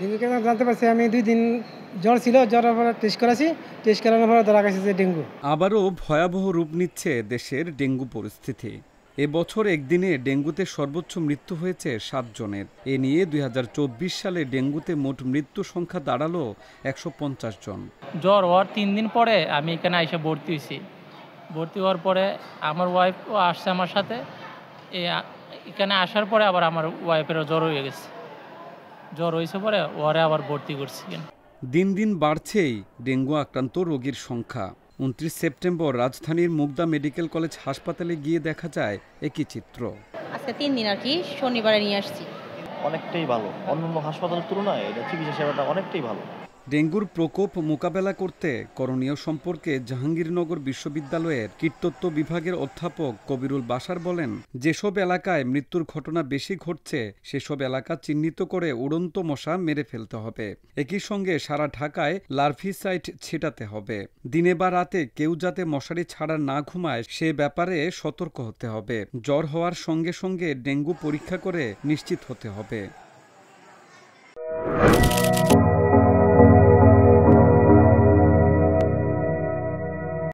dengue কেন জানতে পারছি আমি দুই দিন জ্বর ছিল জ্বরের পরে টেস্ট করেছি টেস্ট করানোর পরে ধরা গেছে যে ডেঙ্গু আবারও ভয়াবহ রূপ নিচ্ছে দেশের ডেঙ্গু পরিস্থিতি এবছর একদিনে ডেঙ্গুতে সর্বোচ্চ মৃত্যু হয়েছে সাতজনের এ নিয়ে দুই সালে ডেঙ্গুতে মোট মৃত্যু সংখ্যা দাঁড়ালো একশো জন জ্বর হওয়ার তিন দিন পরে আমি এখানে এসে ভর্তি হয়েছি ভর্তি হওয়ার পরে আমার ওয়াইফও আসছে আমার সাথে এখানে আসার পরে আবার আমার ওয়াইফেরও জ্বর হয়ে গেছে জ্বর হয়েছে পরে ওরে আবার ভর্তি করছি দিন দিন বাড়ছেই ডেঙ্গু আক্রান্ত রোগীর সংখ্যা উনত্রিশ সেপ্টেম্বর রাজধানীর মুগদা মেডিকেল কলেজ হাসপাতালে গিয়ে দেখা যায় একই চিত্র আজকে তিন দিন আর কি শনিবারে নিয়ে আসছি অনেকটাই ভালো অন্যান্য হাসপাতালের তুলনায় এটা চিকিৎসা সেবাটা অনেকটাই ভালো ডেঙ্গুর প্রকোপ মোকাবেলা করতে করণীয় সম্পর্কে জাহাঙ্গীরনগর বিশ্ববিদ্যালয়ের কীটতত্ত্ব বিভাগের অধ্যাপক কবিরুল বাসার বলেন যেসব এলাকায় মৃত্যুর ঘটনা বেশি ঘটছে সেসব এলাকা চিহ্নিত করে উড়ন্ত মশা মেরে ফেলতে হবে একই সঙ্গে সারা ঢাকায় লার্ভিসাইট ছিটাতে হবে দিনে বা রাতে কেউ যাতে মশারি ছাড়া না ঘুমায় সে ব্যাপারে সতর্ক হতে হবে জ্বর হওয়ার সঙ্গে সঙ্গে ডেঙ্গু পরীক্ষা করে নিশ্চিত হতে হবে